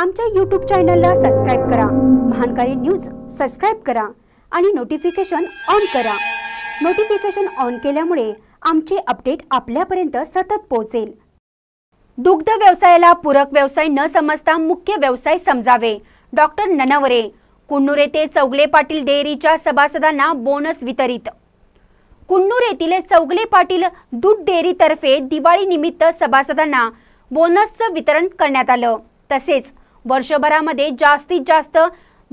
आमच्या यूट्यूब चॅनलला सबस्क्राईब करा महानकारी न्यूज सबस्क्राईब करा आणि नोटिफिकेशन ऑन करा नोटिफिकेशन ऑन केल्यामुळे आमचे अपडेट आपल्यापर्यंत सतत पोहोचेल दुग्ध व्यवसायाला पूरक व्यवसाय न समजता मुख्य व्यवसाय समजावे डॉक्टर ननवरे कुन्नूर येथे चौगले पाटील डेअरीच्या सभासदांना बोनस वितरित कुन्नूर येथील चौगले पाटील दूध डेअरीतर्फे दिवाळीनिमित्त सभासदांना बोनसचं वितरण करण्यात आलं तसेच वर्षभरामध्ये जास्तीत जास्त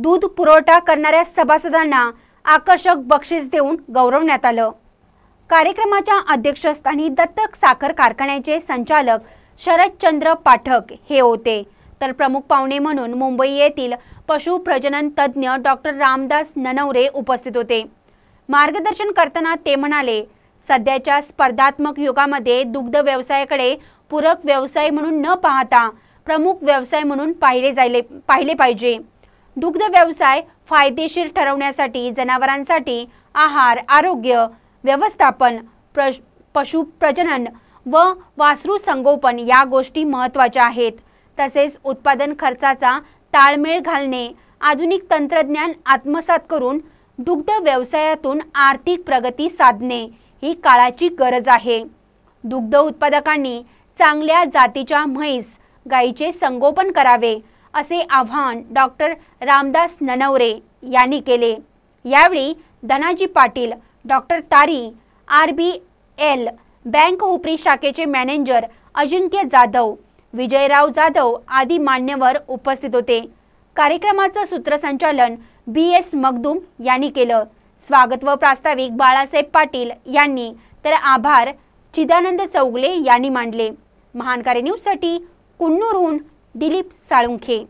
दूध पुरवठा करणाऱ्या सभासदांना आकर्षक बक्षीस देऊन गौरवण्यात आलं कार्यक्रमाच्या अध्यक्षस्थानी दत्तक साखर कारखान्याचे संचालक शरदचंद्र पाठक हे होते तर प्रमुख पाहुणे म्हणून मुंबई येथील पशु प्रजनन तज्ज्ञ डॉक्टर रामदास ननवरे उपस्थित होते मार्गदर्शन करताना ते म्हणाले सध्याच्या स्पर्धात्मक युगामध्ये दुग्ध व्यवसायाकडे पूरक व्यवसाय म्हणून न पाहता प्रमुख व्यवसाय म्हणून पाहिले जायले पाहिले पाहिजे दुग्ध व्यवसाय फायदेशीर ठरवण्यासाठी जनावरांसाठी आहार आरोग्य व्यवस्थापन प्र पशु प्रजनन व वासरू संगोपन या गोष्टी महत्त्वाच्या आहेत तसेच उत्पादन खर्चाचा ताळमेळ घालणे आधुनिक तंत्रज्ञान आत्मसात करून दुग्ध व्यवसायातून आर्थिक प्रगती साधणे ही काळाची गरज आहे दुग्ध उत्पादकांनी चांगल्या जातीच्या म्हैस गायीचे संगोपन करावे असे आव्हान डॉक्टर रामदास ननवरे यांनी केले यावेळी Dhanaji Patil doctor Tari R B L bank Upari शाखेचे मॅनेजर अजिंक्य जाधव विजयराव जाधव आदी मान्यवर उपस्थित होते कार्यक्रमाचं सूत्रसंचालन बी एस मगदूम यांनी केलं स्वागत व प्रास्ताविक बाळासाहेब पाटील यांनी तर आभार चिदानंद चौगले यांनी मांडले महान न्यूजसाठी कुन्नूरहून दिलीप साळुंखे